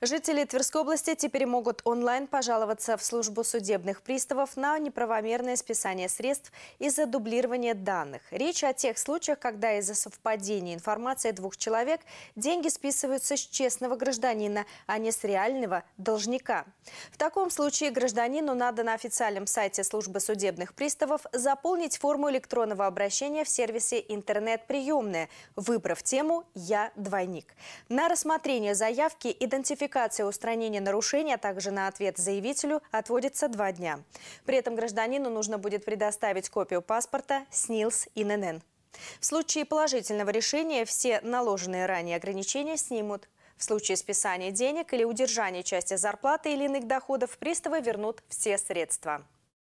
Жители Тверской области теперь могут онлайн пожаловаться в службу судебных приставов на неправомерное списание средств из-за дублирования данных. Речь о тех случаях, когда из-за совпадения информации двух человек деньги списываются с честного гражданина, а не с реального должника. В таком случае гражданину надо на официальном сайте службы судебных приставов заполнить форму электронного обращения в сервисе «Интернет-приемная», выбрав тему «Я двойник». На рассмотрение заявки идентификации публикации устранения нарушения, а также на ответ заявителю отводится два дня. При этом гражданину нужно будет предоставить копию паспорта, СНИЛС и ННН. В случае положительного решения все наложенные ранее ограничения снимут. В случае списания денег или удержания части зарплаты или иных доходов приставы вернут все средства.